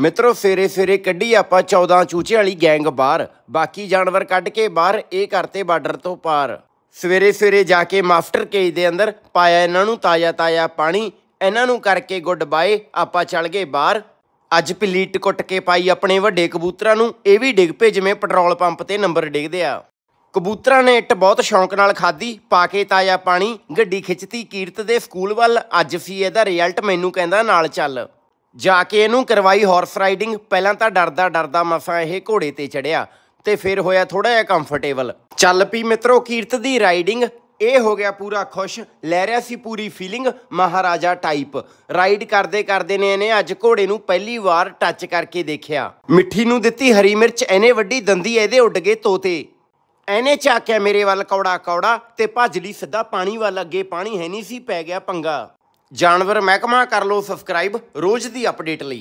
ਮਿੱਤਰੋ ਫੇਰੇ ਫੇਰੇ ਕੱਢੀ ਆਪਾਂ 14 ਚੂਚੇ ਵਾਲੀ ਗੈਂਗ ਬਾਹਰ ਬਾਕੀ ਜਾਨਵਰ ਕੱਢ ਕੇ ਬਾਹਰ ਇਹ ਕਰਤੇ ਬਾਰਡਰ ਤੋਂ ਪਾਰ ਸਵੇਰੇ ਸਵੇਰੇ ਜਾ ਕੇ ਮਾਸਟਰ ਕੇਜ ਦੇ ਅੰਦਰ ਪਾਇਆ ਇਹਨਾਂ ਨੂੰ ਤਾਜ਼ਾ ਤਾਜ਼ਾ ਪਾਣੀ ਇਹਨਾਂ ਨੂੰ ਕਰਕੇ ਗੁੱਡ ਬਾਏ ਆਪਾਂ ਚੱਲ ਗਏ ਬਾਹਰ ਅੱਜ ਪਿੱਲੀ ਕੁੱਟ ਕੇ ਪਾਈ ਆਪਣੇ ਵੱਡੇ ਕਬੂਤਰਾਂ ਨੂੰ ਇਹ ਵੀ ਡਿੱਗ ਪਏ ਜਿਵੇਂ ਪੈਟਰੋਲ ਪੰਪ ਤੇ ਨੰਬਰ ਡਿੱਗਦੇ ਆ ਕਬੂਤਰਾਂ ਨੇ ਇੱਟ ਬਹੁਤ ਸ਼ੌਂਕ ਨਾਲ ਖਾਦੀ ਪਾ ਕੇ ਤਾਜ਼ਾ ਪਾਣੀ ਗੱਡੀ ਖਿੱਚਤੀ ਕੀਰਤ ਦੇ ਸਕੂਲ ਵੱਲ ਅੱਜ ਫੀ ਇਹਦਾ ਰਿਜ਼ਲਟ ਮੈਨੂੰ ਕਹਿੰਦਾ ਨਾਲ ਚੱਲ ਜਾ ਕੇ ਇਹਨੂੰ ਕਰਵਾਈ ਹਾਰਸ ਰਾਈਡਿੰਗ ਪਹਿਲਾਂ ਤਾਂ ਡਰਦਾ ਡਰਦਾ ਮਸਾਂ ਇਹ ਘੋੜੇ ਤੇ ਚੜਿਆ ਤੇ ਫਿਰ ਹੋਇਆ ਥੋੜਾ ਜਿਹਾ ਕੰਫਰਟੇਬਲ ਚੱਲ ਪਈ ਮਿੱਤਰੋ ਕੀਰਤ ਦੀ ਰਾਈਡਿੰਗ ਇਹ ਹੋ ਗਿਆ ਪੂਰਾ ਖੁਸ਼ ਲੈ ਰਿਆ ਸੀ ਪੂਰੀ ਫੀਲਿੰਗ ਮਹਾਰਾਜਾ ਟਾਈਪ ਰਾਈਡ ਕਰਦੇ ਕਰਦੇ ਨੇ ਇਹਨੇ ਅੱਜ ਘੋੜੇ ਨੂੰ ਪਹਿਲੀ ਵਾਰ ਟੱਚ ਕਰਕੇ ਦੇਖਿਆ ਮਿੱਠੀ ਨੂੰ ਦਿੱਤੀ ਹਰੀ ਮਿਰਚ ਇਹਨੇ ਵੱਡੀ ਦੰਦੀ ਇਹਦੇ ਉੱਡ ਗਏ ਤੋਤੇ ਐਨੇ ਚਾਕਿਆ ਮੇਰੇ ਵੱਲ ਕੌੜਾ ਕੌੜਾ ਤੇ ਭੱਜ ਲਈ ਸਿੱਧਾ ਪਾਣੀ ਵੱਲ ਅੱਗੇ ਪਾਣੀ ਹੈ ਨਹੀਂ ਸੀ ਪੈ ਗਿਆ ਪੰਗਾ ਜਾਨਵਰ ਮਹਿਕਮਾ ਕਰ ਲੋ ਸਬਸਕ੍ਰਾਈਬ ਰੋਜ਼ ਦੀ ਅਪਡੇਟ ਲਈ